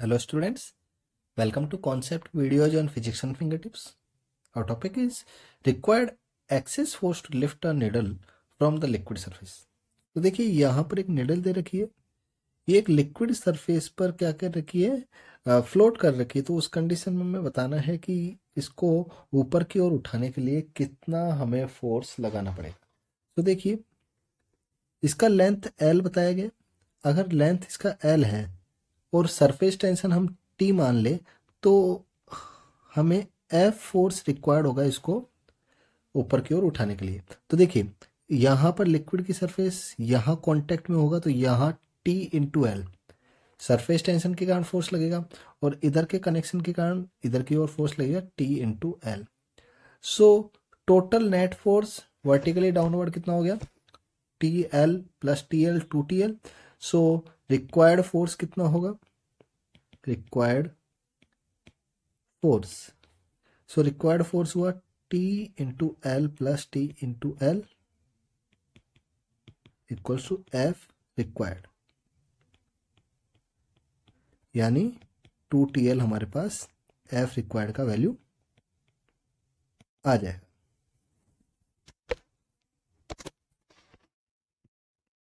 Hello students, welcome to concept videos on physics and fingertips. Our topic is required excess force to lift a needle from the liquid surface. तो देखिए यहाँ पर एक needle दे रखी है ये एक लिक्विड सरफेस पर क्या कर रखी है फ्लोट कर रखी है तो उस कंडीशन में हमें बताना है कि इसको ऊपर की ओर उठाने के लिए कितना हमें फोर्स लगाना पड़ेगा तो देखिए इसका लेंथ एल बताया गया अगर लेंथ इसका एल है और सरफेस टेंशन हम टी मान ले तो हमें एफ फोर्स रिक्वायर्ड होगा इसको ऊपर की ओर उठाने के लिए तो देखिए यहां पर लिक्विड की सरफेस यहां कांटेक्ट में होगा तो यहां T into L surface tension के कारण फोर्स लगेगा और इधर के कनेक्शन के कारण इधर की ओर फोर्स लगेगा T into L so total net force vertically downward कितना हो गया T L plus T L two T L so required force कितना होगा required force so required force हुआ T into L plus T into L equals to F required यानी two T L हमारे पास F required का value आ जाएगा